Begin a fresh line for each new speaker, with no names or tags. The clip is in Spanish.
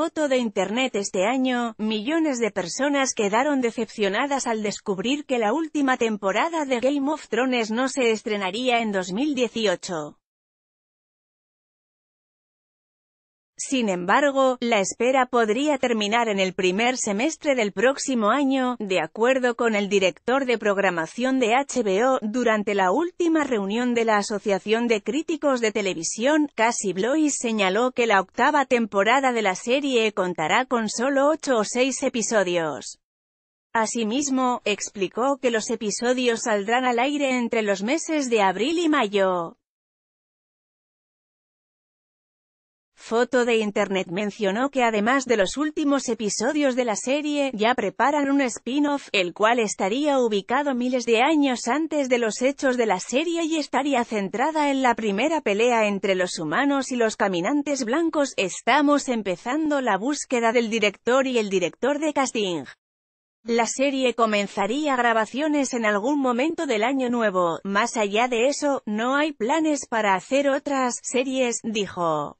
foto de Internet este año, millones de
personas quedaron decepcionadas al descubrir que la última temporada de Game of Thrones no se estrenaría en 2018. Sin embargo, la espera podría terminar en el primer semestre del
próximo año, de acuerdo con el director de programación de HBO, durante la última reunión de la Asociación de Críticos de Televisión, Cassie Blois señaló que la octava temporada de la serie contará con solo ocho o seis episodios.
Asimismo, explicó que los episodios saldrán al aire entre los meses de abril y mayo. foto de internet mencionó que además de los últimos episodios de la serie, ya
preparan un spin-off, el cual estaría ubicado miles de años antes de los hechos de la serie y estaría centrada en la primera pelea entre los humanos y los caminantes blancos. Estamos empezando la búsqueda del director y el director de casting. La serie comenzaría grabaciones en algún momento del año nuevo,
más allá de eso, no hay planes para hacer otras series, dijo.